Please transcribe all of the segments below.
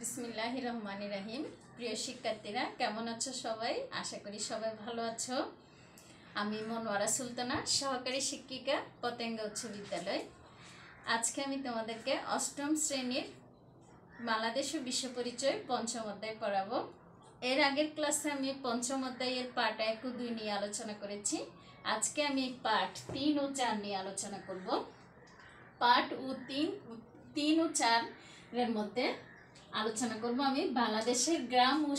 বিসমিল্লাহ রহমান রাহিম প্রিয় শিক্ষার্থীরা কেমন আছো সবাই আশা করি সবাই ভালো আছো আমি মনোয়ারা সুলতানা সহকারী শিক্ষিকা পতেঙ্গা উচ্চ বিদ্যালয় আজকে আমি তোমাদেরকে অষ্টম শ্রেণীর বাংলাদেশ বিশ্ব পরিচয় পঞ্চম অধ্যায় পড়াবো এর আগের ক্লাসে আমি পঞ্চম অধ্যায়ের পাঠ এক ও দুই নিয়ে আলোচনা করেছি আজকে আমি পাঠ তিন ও চার নিয়ে আলোচনা করব পাঠ ও তিন তিন ও চার এর মধ্যে আলোচনা করব আমি বাংলাদেশের গ্রাম ও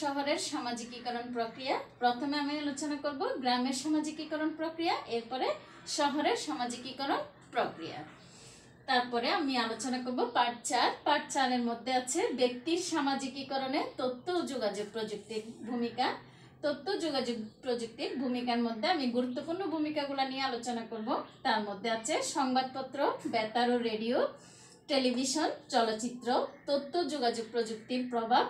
শহরের সামাজিকীকরণ প্রক্রিয়া প্রথমে আমি আলোচনা করব গ্রামের সামাজিকীকরণ প্রক্রিয়া এরপরে শহরের সামাজিকীকরণ প্রক্রিয়া তারপরে আমি আলোচনা করব পার্ট চার পার্ট চারের মধ্যে আছে ব্যক্তির সামাজিকীকরণে তথ্য ও যোগাযোগ প্রযুক্তির ভূমিকা তথ্য যোগাযোগ প্রযুক্তির ভূমিকার মধ্যে আমি গুরুত্বপূর্ণ ভূমিকাগুলো নিয়ে আলোচনা করব তার মধ্যে আছে সংবাদপত্র বেতার ও রেডিও টেলিভিশন চলচ্চিত্র তথ্য যোগাযোগ প্রযুক্তির প্রভাব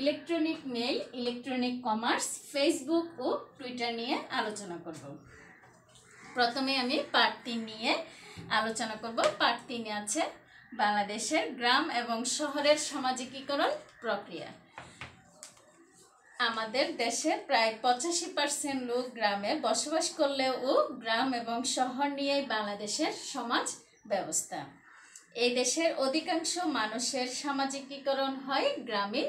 electronic mail electronic commerce Facebook ও টুইটার নিয়ে আলোচনা করব প্রথমে আমি পার্ট তিন নিয়ে আলোচনা করব পার্ট তিনে আছে বাংলাদেশের গ্রাম এবং শহরের সামাজিকীকরণ প্রক্রিয়া আমাদের দেশের প্রায় পঁচাশি পার্সেন্ট লোক গ্রামে বসবাস করলেও গ্রাম এবং শহর নিয়েই বাংলাদেশের সমাজ ব্যবস্থা এই দেশের অধিকাংশ মানুষের সামাজিকীকরণ হয় গ্রামীণ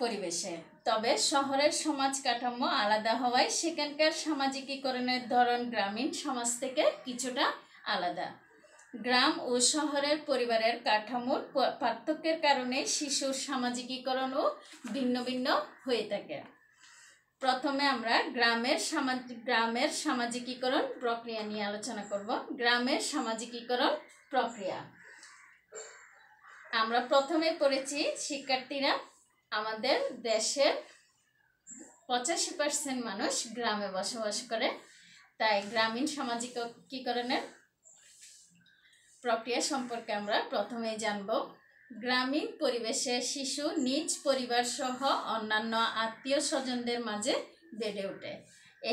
পরিবেশে তবে শহরের সমাজ কাঠামো আলাদা হওয়ায় সেখানকার সামাজিকীকরণের ধরন গ্রামীণ সমাজ থেকে কিছুটা আলাদা গ্রাম ও শহরের পরিবারের কাঠামোর পার্থক্যের কারণে শিশুর সামাজিকীকরণও ভিন্ন ভিন্ন হয়ে থাকে প্রথমে আমরা গ্রামের সামাজিক গ্রামের সামাজিকীকরণ প্রক্রিয়া নিয়ে আলোচনা করব গ্রামের সামাজিকীকরণ প্রক্রিয়া আমরা প্রথমে পড়েছি শিক্ষার্থীরা আমাদের দেশের পঁচাশি পার্সেন্ট মানুষ গ্রামে বসবাস করে তাই গ্রামীণ সামাজিকীকরণের প্রক্রিয়া সম্পর্কে আমরা প্রথমেই জানব গ্রামীণ পরিবেশে শিশু নিজ পরিবার সহ অন্যান্য আত্মীয় স্বজনদের মাঝে বেড়ে ওঠে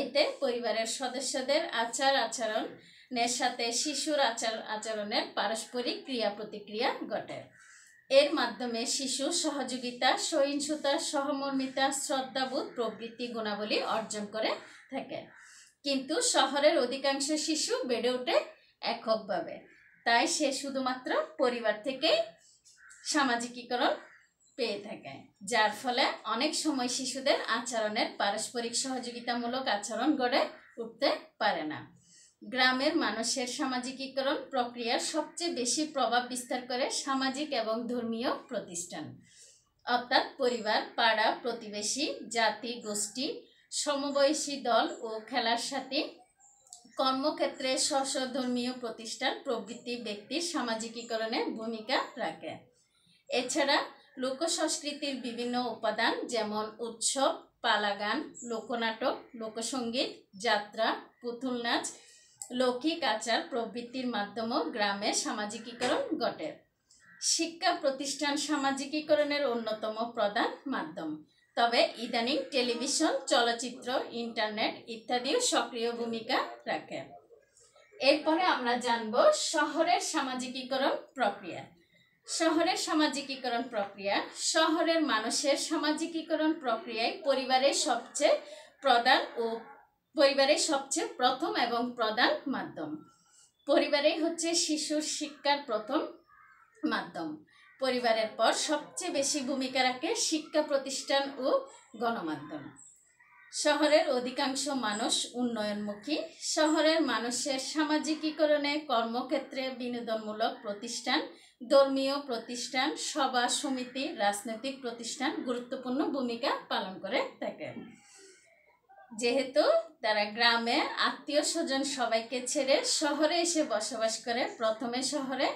এতে পরিবারের সদস্যদের আচার আচরণের সাথে শিশুর আচার আচরণের পারস্পরিক ক্রিয়া প্রতিক্রিয়া ঘটে এর মাধ্যমে শিশু সহযোগিতা সহিংসতা সহমর্মিতা শ্রদ্ধাবোধ প্রভৃতি গুণাবলী অর্জন করে থাকে কিন্তু শহরের অধিকাংশ শিশু বেড়ে ওঠে এককভাবে তাই সে শুধুমাত্র পরিবার থেকেই সামাজিকীকরণ পেয়ে থাকে যার ফলে অনেক সময় শিশুদের আচরণের পারস্পরিক সহযোগিতামূলক আচরণ গড়ে উঠতে পারে না গ্রামের মানুষের সামাজিকীকরণ প্রক্রিয়ার সবচেয়ে বেশি প্রভাব বিস্তার করে সামাজিক এবং ধর্মীয় প্রতিষ্ঠান অর্থাৎ পরিবার পাড়া প্রতিবেশী জাতি গোষ্ঠী সমবয়সী দল ও খেলার সাথে কর্মক্ষেত্রে স্বস্ব ধর্মীয় প্রতিষ্ঠান প্রভৃতি ব্যক্তির সামাজিকীকরণের ভূমিকা রাখে এছাড়া লোক সংস্কৃতির বিভিন্ন উপাদান যেমন উৎসব পালাগান লোকনাটক লোকসঙ্গীত যাত্রা পুতুল নাচ লৌকিক আচার প্রবৃত্তির মাধ্যমেও গ্রামের সামাজিকীকরণ ঘটে শিক্ষা প্রতিষ্ঠান সামাজিকীকরণের অন্যতম প্রধান মাধ্যম তবে ইদানিং টেলিভিশন চলচ্চিত্র ইন্টারনেট ইত্যাদিও সক্রিয় ভূমিকা রাখে এরপরে আমরা জানব শহরের সামাজিকীকরণ প্রক্রিয়া শহরের সামাজিকীকরণ প্রক্রিয়া শহরের মানুষের সামাজিকীকরণ প্রক্রিয়ায় পরিবারের সবচেয়ে প্রধান ও পরিবারের সবচেয়ে প্রথম এবং প্রধান মাধ্যম পরিবারেই হচ্ছে শিশুর শিক্ষার প্রথম মাধ্যম পরিবারের পর সবচেয়ে বেশি ভূমিকা রাখে শিক্ষা প্রতিষ্ঠান ও গণমাধ্যম শহরের অধিকাংশ মানুষ উন্নয়নমুখী শহরের মানুষের সামাজিকীকরণে কর্মক্ষেত্রে বিনোদনমূলক প্রতিষ্ঠান ধর্মীয় প্রতিষ্ঠান সভা সমিতি রাজনৈতিক প্রতিষ্ঠান গুরুত্বপূর্ণ ভূমিকা পালন করে থাকে যেহেতু তারা গ্রামে আত্মীয় স্বজন সবাইকে ছেড়ে শহরে এসে বসবাস করে প্রথমে শহরে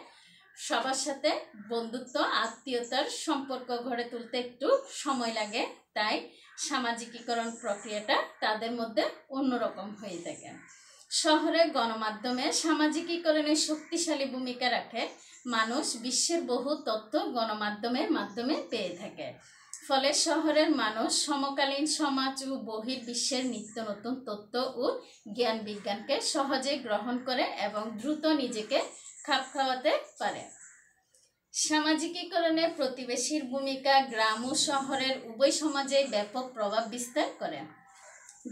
সবার সাথে বন্ধুত্ব আত্মীয়তার সম্পর্ক গড়ে তুলতে একটু সময় লাগে তাই সামাজিকীকরণ প্রক্রিয়াটা তাদের মধ্যে অন্যরকম হয়ে থাকে শহরে গণমাধ্যমে সামাজিকীকরণে শক্তিশালী ভূমিকা রাখে মানুষ বিশ্বের বহু তথ্য গণমাধ্যমের মাধ্যমে পেয়ে থাকে ফলে শহরের মানুষ সমকালীন সমাজ ও বহির্বিশ্বের নিত্য নতুন তথ্য ও জ্ঞান বিজ্ঞানকে সহজে গ্রহণ করে এবং দ্রুত নিজেকে খাপ খাওয়াতে পারে সামাজিকীকরণে প্রতিবেশীর ভূমিকা গ্রাম ও শহরের উভয় সমাজে ব্যাপক প্রভাব বিস্তার করে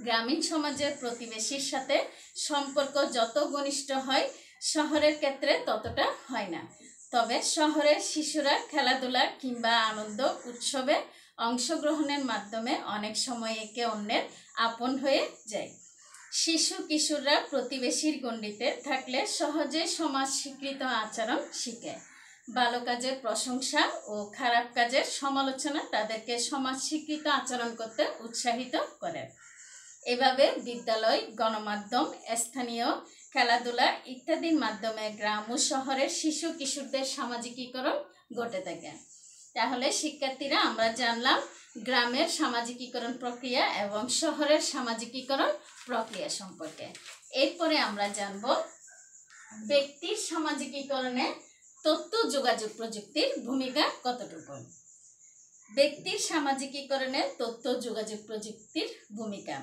গ্রামীণ সমাজের প্রতিবেশীর সাথে সম্পর্ক যত ঘনিষ্ঠ হয় শহরের ক্ষেত্রে ততটা হয় না তবে শহরের শিশুরা খেলাধুলা কিংবা আনন্দ উৎসবে অংশগ্রহণের মাধ্যমে অনেক সময় একে অন্যের আপন হয়ে যায় শিশু কিশোররা প্রতিবেশীর গণ্ডিতে থাকলে সহজে সমাজ স্বীকৃত আচরণ শিখে ভালো কাজের প্রশংসা ও খারাপ কাজের সমালোচনা তাদেরকে সমাজ স্বীকৃত আচরণ করতে উৎসাহিত করে এভাবে বিদ্যালয় গণমাধ্যম স্থানীয় খেলাধুলা ইত্যাদির মাধ্যমে গ্রাম ও শহরের শিশু কিশোরদের সামাজিকীকরণ ঘটে থাকে তাহলে শিক্ষার্থীরা আমরা জানলাম গ্রামের সামাজিকীকরণ প্রক্রিয়া এবং শহরের সামাজিকীকরণ প্রক্রিয়া সম্পর্কে এরপরে আমরা জানব ব্যক্তির সামাজিকীকরণে তথ্য যোগাযোগ প্রযুক্তির ভূমিকা কতটুকু ব্যক্তির সামাজিকীকরণে তথ্য যোগাযোগ প্রযুক্তির ভূমিকা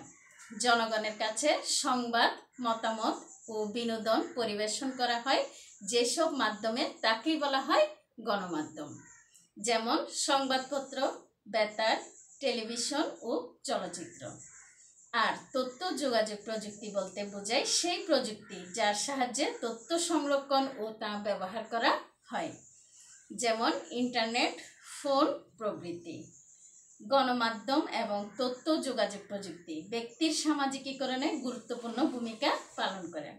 জনগণের কাছে সংবাদ মতামত ও বিনোদন পরিবেশন করা হয় যেসব মাধ্যমে তাকেই বলা হয় গণমাধ্যম যেমন সংবাদপত্র বেতার টেলিভিশন ও চলচ্চিত্র আর তথ্য যোগাযোগ প্রযুক্তি বলতে বোঝায় সেই প্রযুক্তি যার সাহায্যে তথ্য সংরক্ষণ ও তা ব্যবহার করা হয় যেমন ইন্টারনেট ফোন প্রভৃতি গণমাধ্যম এবং তথ্য যোগাযোগ প্রযুক্তি ব্যক্তির সামাজিকীকরণে গুরুত্বপূর্ণ ভূমিকা পালন করে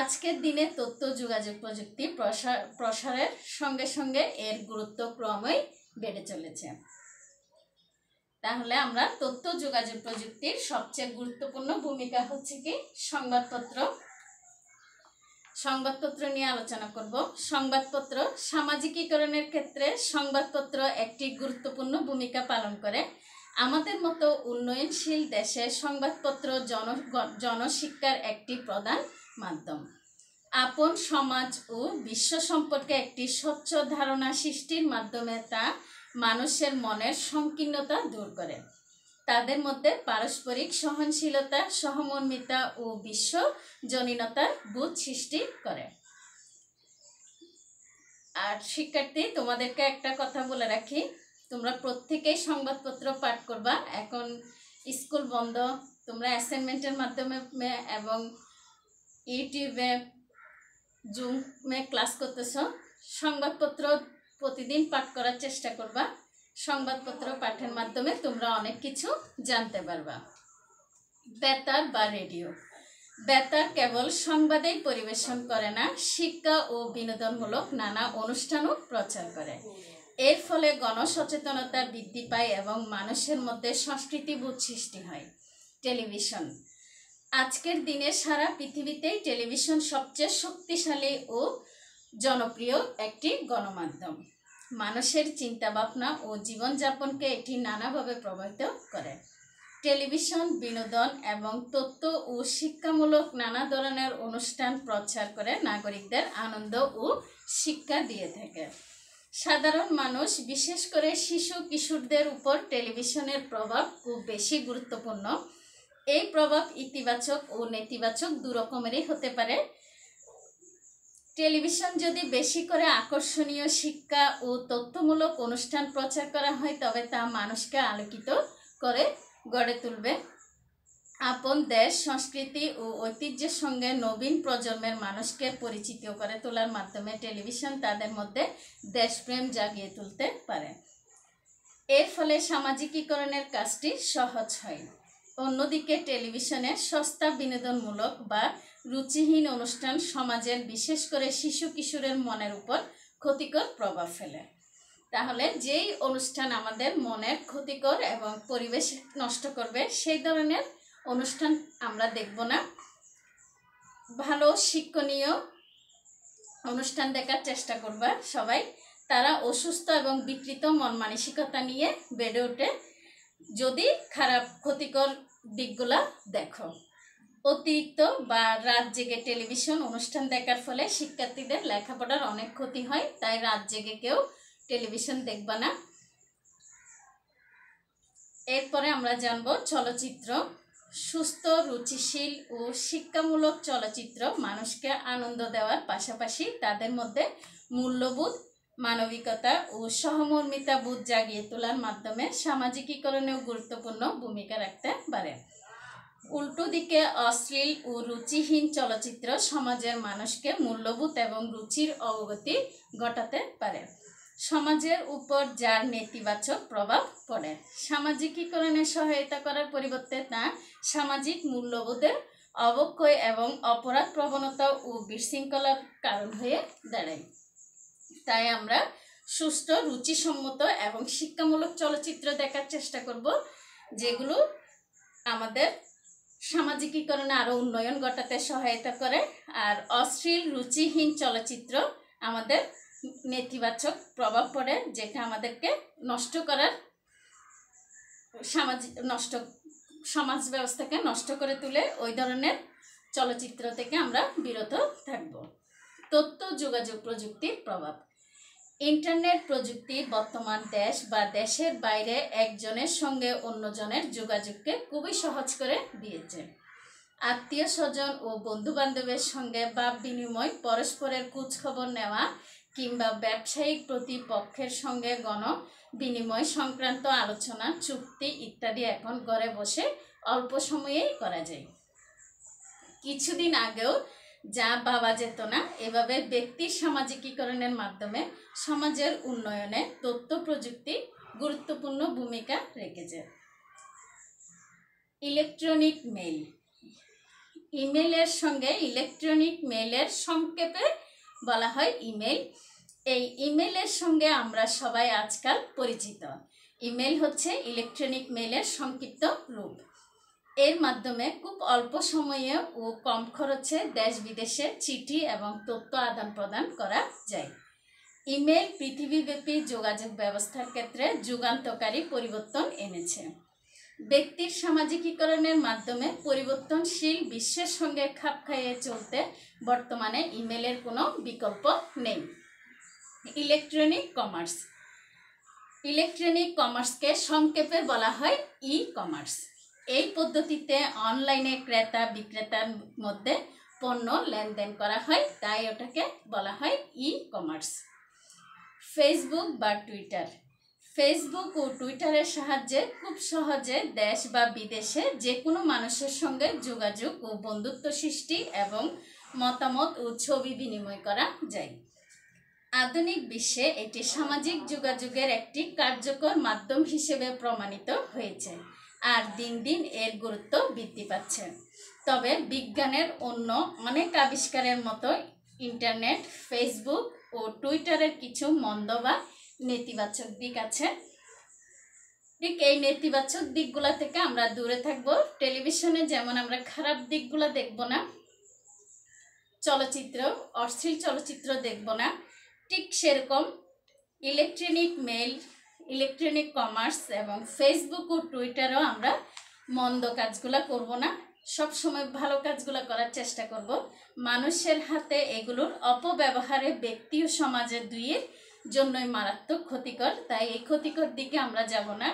আজকের দিনে তথ্য যোগাযোগ প্রযুক্তি প্রসার প্রসারের সঙ্গে সঙ্গে এর গুরুত্ব ক্রমেই বেড়ে চলেছে তাহলে আমরা তথ্য যোগাযোগ প্রযুক্তির সবচেয়ে গুরুত্বপূর্ণ ভূমিকা হচ্ছে কি সংবাদপত্র সংবাদপত্র নিয়ে আলোচনা করব সংবাদপত্র সামাজিকীকরণের ক্ষেত্রে সংবাদপত্র একটি গুরুত্বপূর্ণ ভূমিকা পালন করে আমাদের মতো উন্নয়নশীল দেশে সংবাদপত্র জন জনশিক্ষার একটি প্রধান মাধ্যম আপন সমাজ ও বিশ্ব সম্পর্কে একটি স্বচ্ছ ধারণা সৃষ্টির মাধ্যমে তা মানুষের মনের সংকীর্ণতা দূর করে তাদের মধ্যে পারস্পরিক সহনশীলতা সহমর্মিতা ও বিশ্বজনীনতার বোধ সৃষ্টি করে আর শিক্ষার্থী তোমাদেরকে একটা কথা বলে রাখি তোমরা প্রত্যেকেই সংবাদপত্র পাঠ করবা এখন স্কুল বন্ধ তোমরা অ্যাসাইনমেন্টের মাধ্যমে এবং ইউটিউবে জুমে ক্লাস করতেছ সংবাদপত্র প্রতিদিন পাঠ করার চেষ্টা করবা সংবাদপত্র পাঠের মাধ্যমে তোমরা অনেক কিছু জানতে পারবা বেতার বা রেডিও বেতার কেবল সংবাদেই পরিবেশন করে না শিক্ষা ও বিনোদনমূলক নানা অনুষ্ঠানও প্রচার করে এর ফলে গণসচেতনতা বৃদ্ধি পায় এবং মানুষের মধ্যে সংস্কৃতিবোধ সৃষ্টি হয় টেলিভিশন আজকের দিনে সারা পৃথিবীতেই টেলিভিশন সবচেয়ে শক্তিশালী ও জনপ্রিয় একটি গণমাধ্যম মানুষের চিন্তা ভাবনা ও জীবনযাপনকে এটি নানাভাবে প্রভাবিত করে টেলিভিশন বিনোদন এবং তথ্য ও শিক্ষামূলক নানা ধরনের অনুষ্ঠান প্রচার করে নাগরিকদের আনন্দ ও শিক্ষা দিয়ে থাকে সাধারণ মানুষ বিশেষ করে শিশু কিশোরদের উপর টেলিভিশনের প্রভাব খুব বেশি গুরুত্বপূর্ণ এই প্রভাব ইতিবাচক ও নেতিবাচক দু রকমেরই হতে পারে টেলিভিশন যদি বেশি করে আকর্ষণীয় শিক্ষা ও তথ্যমূলক অনুষ্ঠান প্রচার করা হয় তবে তা মানুষকে আলোকিত করে গড়ে তুলবে আপন দেশ সংস্কৃতি ও ঐতিহ্যের সঙ্গে নবীন প্রজন্মের মানুষকে পরিচিত করে তোলার মাধ্যমে টেলিভিশন তাদের মধ্যে দেশপ্রেম জাগিয়ে তুলতে পারে এর ফলে সামাজিকীকরণের কাজটি সহজ হয় অন্যদিকে টেলিভিশনে সস্তা বিনোদনমূলক বা রুচিহীন অনুষ্ঠান সমাজের বিশেষ করে শিশু কিশোরের মনের উপর ক্ষতিকর প্রভাব ফেলে তাহলে যেই অনুষ্ঠান আমাদের মনের ক্ষতিকর এবং পরিবেশ নষ্ট করবে সেই ধরনের অনুষ্ঠান আমরা দেখব না ভালো শিক্ষণীয় অনুষ্ঠান দেখার চেষ্টা করবা সবাই তারা অসুস্থ এবং বিকৃত মন মানসিকতা নিয়ে বেড়ে ওঠে যদি খারাপ ক্ষতিকর দিকগুলা দেখো অতিরিক্ত বা রাত জেগে টেলিভিশন অনুষ্ঠান দেখার ফলে শিক্ষার্থীদের লেখাপড়ার অনেক ক্ষতি হয় তাই রাত জেগে কেউ টেলিভিশন দেখবা না এরপরে আমরা জানব চলচ্চিত্র সুস্থ রুচিশীল ও শিক্ষামূলক চলচ্চিত্র মানুষকে আনন্দ দেওয়ার পাশাপাশি তাদের মধ্যে মূল্যবোধ মানবিকতা ও সহমর্মিতা বোধ জাগিয়ে তোলার মাধ্যমে সামাজিকীকরণেও গুরুত্বপূর্ণ ভূমিকা রাখতে পারে উল্টো দিকে অশ্লীল ও রুচিহীন চলচ্চিত্র সমাজের মানুষকে মূল্যবোধ এবং রুচির অবগতি ঘটাতে পারে সমাজের উপর যার নেতিবাচক প্রভাব পড়ে সামাজিকীকরণে সহায়তা করার পরিবর্তে তা সামাজিক মূল্যবোধের অবক্ষয় এবং অপরাধ প্রবণতা ও বিশৃঙ্খলার কারণ হয়ে দাঁড়ায় তাই আমরা সুস্থ রুচিসম্মত এবং শিক্ষামূলক চলচ্চিত্র দেখার চেষ্টা করব যেগুলো আমাদের সামাজিকীকরণে আরও উন্নয়ন ঘটাতে সহায়তা করে আর অশ্লীল রুচিহীন চলচ্চিত্র আমাদের নেতিবাচক প্রভাব পড়ে যেটা আমাদেরকে নষ্ট করার সামাজিক নষ্ট সমাজ ব্যবস্থাকে নষ্ট করে তুলে ওই ধরনের চলচ্চিত্র থেকে আমরা বিরত থাকব তথ্য যোগাযোগ প্রযুক্তির প্রভাব ইন্টারনেট প্রযুক্তি বর্তমান দেশ বা দেশের বাইরে একজনের সঙ্গে অন্যজনের যোগাযোগকে খুবই সহজ করে দিয়েছে আত্মীয় স্বজন ও বন্ধুবান্ধবের সঙ্গে বাপ বিনিময় পরস্পরের খবর নেওয়া কিংবা ব্যবসায়িক প্রতিপক্ষের সঙ্গে গণ বিনিময় সংক্রান্ত আলোচনা চুক্তি ইত্যাদি এখন ঘরে বসে অল্প সময়েই করা যায় কিছুদিন আগেও যা বাবা যেত না এভাবে ব্যক্তির সামাজিকীকরণের মাধ্যমে সমাজের উন্নয়নে তথ্য প্রযুক্তি গুরুত্বপূর্ণ ভূমিকা রেখেছে ইলেকট্রনিক মেইল ইমেলের সঙ্গে ইলেকট্রনিক মেইলের সংক্ষেপে বলা হয় ইমেল এই ইমেলের সঙ্গে আমরা সবাই আজকাল পরিচিত ইমেল হচ্ছে ইলেকট্রনিক মেইলের সংক্ষিপ্ত রূপ এর মাধ্যমে খুব অল্প সময়ে ও কম খরচে দেশ বিদেশে চিঠি এবং তথ্য আদান প্রদান করা যায় ইমেল পৃথিবীব্যাপী যোগাযোগ ব্যবস্থার ক্ষেত্রে যুগান্তকারী পরিবর্তন এনেছে ব্যক্তির সামাজিকীকরণের মাধ্যমে পরিবর্তনশীল বিশ্বের সঙ্গে খাপ খাইয়ে চলতে বর্তমানে ইমেলের কোনো বিকল্প নেই ইলেকট্রনিক কমার্স ইলেকট্রনিক কমার্সকে সংক্ষেপে বলা হয় ই কমার্স এই পদ্ধতিতে অনলাইনে ক্রেতা বিক্রেতার মধ্যে পণ্য লেনদেন করা হয় তাই ওটাকে বলা হয় ই কমার্স ফেসবুক বা টুইটার ফেসবুক ও টুইটারের সাহায্যে খুব সহজে দেশ বা বিদেশে যে কোনো মানুষের সঙ্গে যোগাযোগ ও বন্ধুত্ব সৃষ্টি এবং মতামত ও ছবি বিনিময় করা যায় আধুনিক বিশ্বে এটি সামাজিক যোগাযোগের একটি কার্যকর মাধ্যম হিসেবে প্রমাণিত হয়েছে আর দিন দিন এর গুরুত্ব বৃদ্ধি পাচ্ছে তবে বিজ্ঞানের অন্য অনেক আবিষ্কারের মতো ইন্টারনেট ফেসবুক ও টুইটারের কিছু মন্দ বা নেতিবাচক দিক আছে ঠিক এই নেতিবাচক দিকগুলো থেকে আমরা দূরে থাকব টেলিভিশনে যেমন আমরা খারাপ দিকগুলো দেখব না চলচ্চিত্র অশ্লীল চলচ্চিত্র দেখব না ঠিক সেরকম ইলেকট্রনিক মেল ইলেকট্রনিক কমার্স এবং ফেসবুক ও টুইটারও আমরা মন্দ কাজগুলো করব না সবসময় ভালো কাজগুলো করার চেষ্টা করব মানুষের হাতে এগুলোর অপব্যবহারে ব্যক্তি ও সমাজের দুইয়ের জন্যই মারাত্মক ক্ষতিকর তাই এই ক্ষতিকর দিকে আমরা যাব না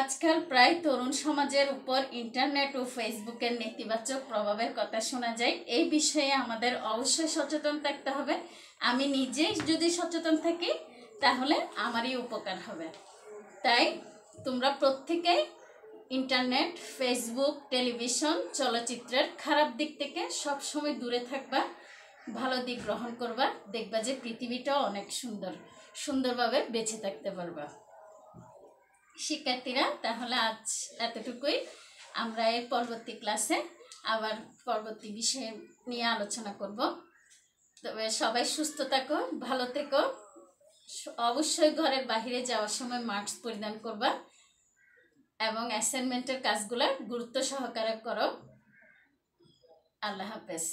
আজকাল প্রায় তরুণ সমাজের উপর ইন্টারনেট ও ফেসবুকের নেতিবাচক প্রভাবের কথা শোনা যায় এই বিষয়ে আমাদের অবশ্যই সচেতন থাকতে হবে আমি নিজেই যদি সচেতন থাকি তাহলে আমারই উপকার হবে তাই তোমরা প্রত্যেকেই ইন্টারনেট ফেসবুক টেলিভিশন চলচ্চিত্রের খারাপ দিক থেকে সবসময় দূরে থাকবা ভালো দিক গ্রহণ করবা দেখবা যে পৃথিবীটা অনেক সুন্দর সুন্দরভাবে বেঁচে থাকতে পারবা শিক্ষার্থীরা তাহলে আজ এতটুকুই আমরা এর পরবর্তী ক্লাসে আবার পরবর্তী বিষয়ে নিয়ে আলোচনা করব তবে সবাই সুস্থ থাকো ভালো থেকো অবশ্যই ঘরের বাহিরে যাওয়ার সময় মাস্ক পরিধান করবা এবং অ্যাসাইনমেন্টের কাজগুলো গুরুত্ব সহকারে করো আল্লাহ হাফেজ